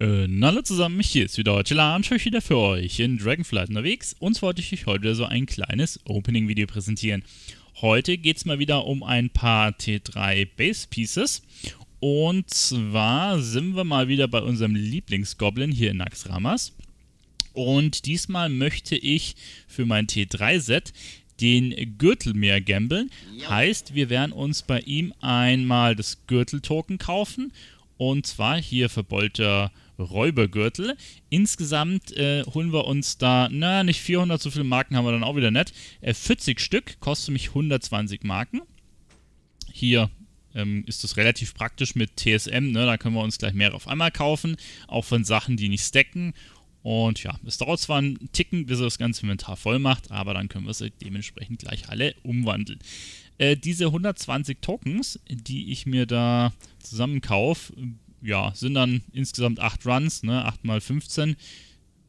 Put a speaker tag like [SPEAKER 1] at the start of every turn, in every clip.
[SPEAKER 1] Äh, hallo zusammen, hier ist wieder Hotchela und ich wieder für euch in Dragonflight unterwegs. Und zwar wollte ich euch heute so ein kleines Opening-Video präsentieren. Heute geht es mal wieder um ein paar T3 Base Pieces. Und zwar sind wir mal wieder bei unserem Lieblingsgoblin hier in Naxramas. Und diesmal möchte ich für mein T3-Set den Gürtel mehr gambeln. Heißt, wir werden uns bei ihm einmal das Gürtel-Token kaufen. Und zwar hier verbeulter Räubergürtel. Insgesamt äh, holen wir uns da, na, nicht 400, so viele Marken haben wir dann auch wieder nicht. Äh, 40 Stück, kostet mich 120 Marken. Hier ähm, ist das relativ praktisch mit TSM, ne? da können wir uns gleich mehr auf einmal kaufen, auch von Sachen, die nicht stacken. Und ja, es dauert zwar einen Ticken, bis er das ganze Inventar voll macht, aber dann können wir es dementsprechend gleich alle umwandeln. Äh, diese 120 Tokens, die ich mir da zusammenkaufe, ja, sind dann insgesamt 8 Runs, ne, 8 mal 15.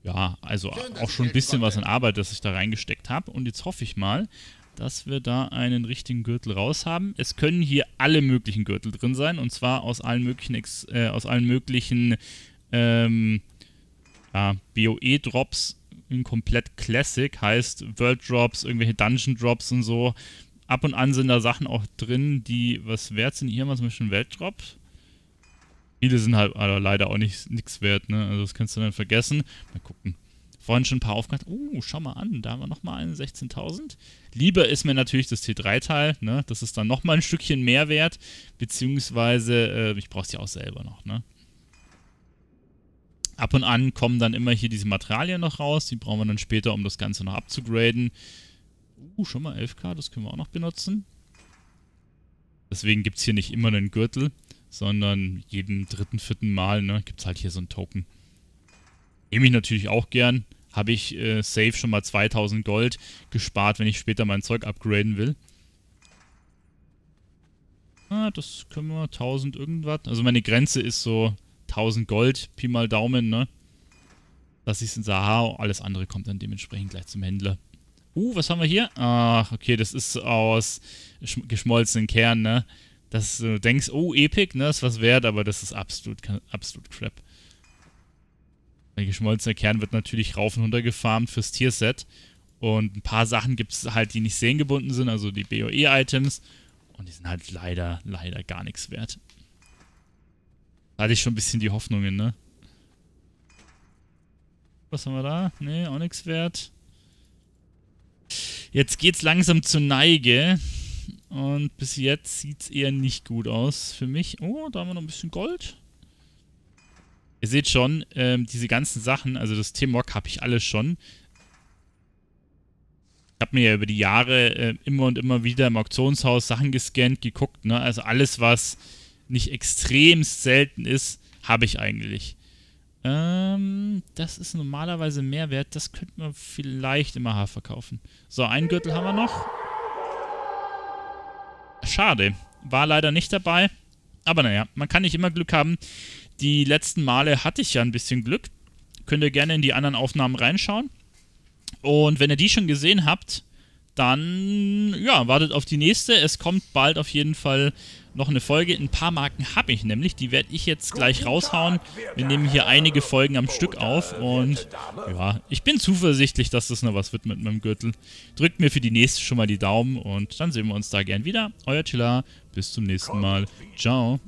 [SPEAKER 1] Ja, also auch schon ein bisschen was an Arbeit, das ich da reingesteckt habe. Und jetzt hoffe ich mal, dass wir da einen richtigen Gürtel raus haben. Es können hier alle möglichen Gürtel drin sein und zwar aus allen möglichen, äh, aus allen möglichen ähm, ja, BOE Drops in komplett Classic heißt World Drops, irgendwelche Dungeon Drops und so. Ab und an sind da Sachen auch drin, die was wert sind. Hier haben wir zum Beispiel einen Welt Drop. Viele sind halt also leider auch nichts wert, ne? Also das kannst du dann vergessen. Mal gucken. Vorhin schon ein paar Aufgaben. uh, oh, schau mal an, da haben wir nochmal einen 16.000. Lieber ist mir natürlich das T3-Teil, ne? Das ist dann nochmal ein Stückchen mehr wert. Beziehungsweise, äh, ich brauch's ja auch selber noch, ne? Ab und an kommen dann immer hier diese Materialien noch raus. Die brauchen wir dann später, um das Ganze noch abzugraden. Uh, schon mal 11k, das können wir auch noch benutzen. Deswegen gibt es hier nicht immer einen Gürtel sondern jeden dritten, vierten Mal ne, gibt es halt hier so ein Token. Nehme ich natürlich auch gern. Habe ich äh, safe schon mal 2000 Gold gespart, wenn ich später mein Zeug upgraden will. Ah, das können wir. 1000 irgendwas. Also meine Grenze ist so 1000 Gold, Pi mal Daumen, ne? Das ist in Sahara. Alles andere kommt dann dementsprechend gleich zum Händler. Uh, was haben wir hier? Ach, okay, das ist aus geschmolzenen Kernen, ne? dass du denkst, oh, Epic, ne, ist was wert, aber das ist absolut, absolut Crap. Der geschmolzene Kern wird natürlich rauf und runter gefarmt fürs Tierset. Und ein paar Sachen gibt es halt, die nicht sehengebunden sind, also die BOE-Items. Und die sind halt leider, leider gar nichts wert. Da hatte ich schon ein bisschen die Hoffnungen, ne? Was haben wir da? Ne, auch nichts wert. Jetzt geht's langsam zur Neige. Und bis jetzt sieht es eher nicht gut aus für mich. Oh, da haben wir noch ein bisschen Gold. Ihr seht schon, ähm, diese ganzen Sachen, also das T-Mock habe ich alles schon. Ich habe mir ja über die Jahre äh, immer und immer wieder im Auktionshaus Sachen gescannt, geguckt. Ne? Also alles, was nicht extremst selten ist, habe ich eigentlich. Ähm, das ist normalerweise mehr wert. Das könnte man vielleicht immer verkaufen. So, einen Gürtel haben wir noch schade. War leider nicht dabei. Aber naja, man kann nicht immer Glück haben. Die letzten Male hatte ich ja ein bisschen Glück. Könnt ihr gerne in die anderen Aufnahmen reinschauen. Und wenn ihr die schon gesehen habt, dann ja, wartet auf die nächste. Es kommt bald auf jeden Fall noch eine Folge. Ein paar Marken habe ich nämlich, die werde ich jetzt gleich raushauen. Wir nehmen hier einige Folgen am Stück auf und ja, ich bin zuversichtlich, dass das noch was wird mit meinem Gürtel. Drückt mir für die nächste schon mal die Daumen und dann sehen wir uns da gern wieder. Euer Chilla, bis zum nächsten Mal. Ciao.